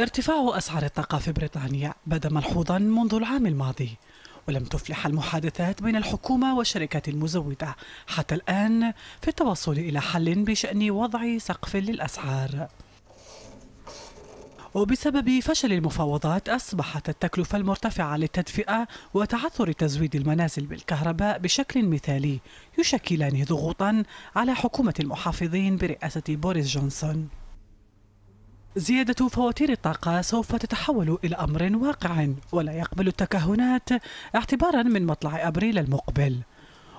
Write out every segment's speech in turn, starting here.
ارتفاع أسعار الطاقة في بريطانيا بدا ملحوظا منذ العام الماضي ولم تفلح المحادثات بين الحكومة والشركات المزودة حتى الآن في التوصل إلى حل بشأن وضع سقف للأسعار وبسبب فشل المفاوضات أصبحت التكلفة المرتفعة للتدفئة وتعثر تزويد المنازل بالكهرباء بشكل مثالي يشكلان ضغوطا على حكومة المحافظين برئاسة بوريس جونسون زيادة فواتير الطاقة سوف تتحول إلى أمر واقع ولا يقبل التكهنات اعتبارا من مطلع أبريل المقبل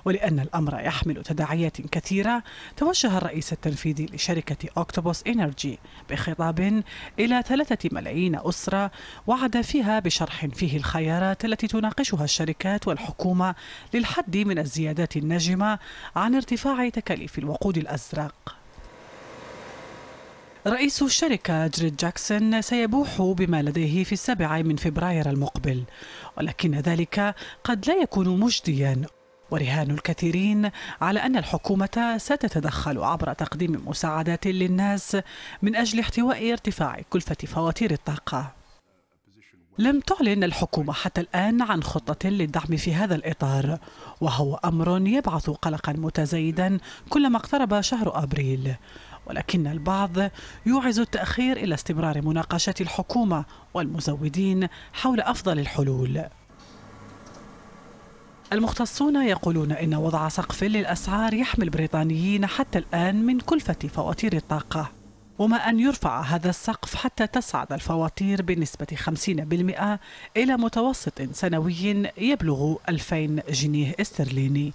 ولأن الأمر يحمل تداعيات كثيرة توجه الرئيس التنفيذي لشركة أوكتوبوس إنرجي بخطاب إلى ثلاثة ملايين أسرة وعد فيها بشرح فيه الخيارات التي تناقشها الشركات والحكومة للحد من الزيادات الناجمة عن ارتفاع تكاليف الوقود الأزرق رئيس الشركة جريد جاكسون سيبوح بما لديه في السابع من فبراير المقبل ولكن ذلك قد لا يكون مجديا ورهان الكثيرين على أن الحكومة ستتدخل عبر تقديم مساعدات للناس من أجل احتواء ارتفاع كلفة فواتير الطاقة لم تعلن الحكومة حتى الآن عن خطة للدعم في هذا الإطار وهو أمر يبعث قلقا متزايدا كلما اقترب شهر أبريل ولكن البعض يوعز التأخير إلى استمرار مناقشة الحكومة والمزودين حول أفضل الحلول المختصون يقولون إن وضع سقف للأسعار يحمي البريطانيين حتى الآن من كلفة فواتير الطاقة وما أن يرفع هذا السقف حتى تصعد الفواتير بنسبة 50% إلى متوسط سنوي يبلغ 2000 جنيه استرليني